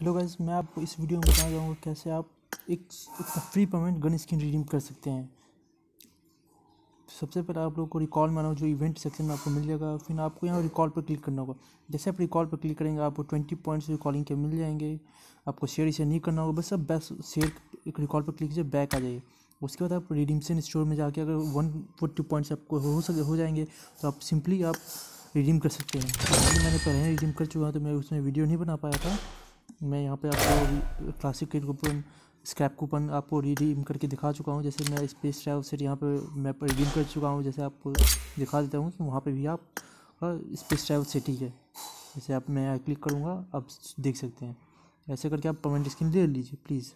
hello guys मैं आपको इस वीडियो में बताना चाहूँगा कैसे आप एक, एक free payment gun skin redeem कर सकते हैं सबसे पहले आप लोग को रिकॉल में आना जो इवेंट सेक्शन में आपको मिल जाएगा फिर आपको यहाँ रिकॉल पर क्लिक करना होगा जैसे आप रिकॉल पर क्लिक करेंगे आपको ट्वेंटी पॉइंट्स रिकॉलिंग के मिल जाएंगे आपको शेयर इसे नहीं करना होगा बस आप बैस शेयर एक रिकॉल पर क्लिक कीजिए बैक आ जाइए उसके बाद आप रिडीमसन स्टोर में जाके अगर वन फोर्टी पॉइंट्स आपको हो सके हो जाएंगे तो आप सिंपली आप रिडीम कर सकते हैं मैंने पहले ही रिडीम कर चुका हूँ तो मैं उसमें वीडियो नहीं बना पाया था मैं यहाँ पे आपको classic kit coupon scrap coupon आपको रिडीम करके दिखा चुका हूँ जैसे मैं स्पेस ट्रैवल से यहाँ पे मैं रिडीम कर चुका हूँ जैसे आपको दिखा देता हूँ कि वहाँ पे भी आप स्पेस ट्रैवल सिटी है जैसे आप मैं क्लिक करूँगा आप देख सकते हैं ऐसे करके आप पेमेंट स्क्रीन ले लीजिए प्लीज़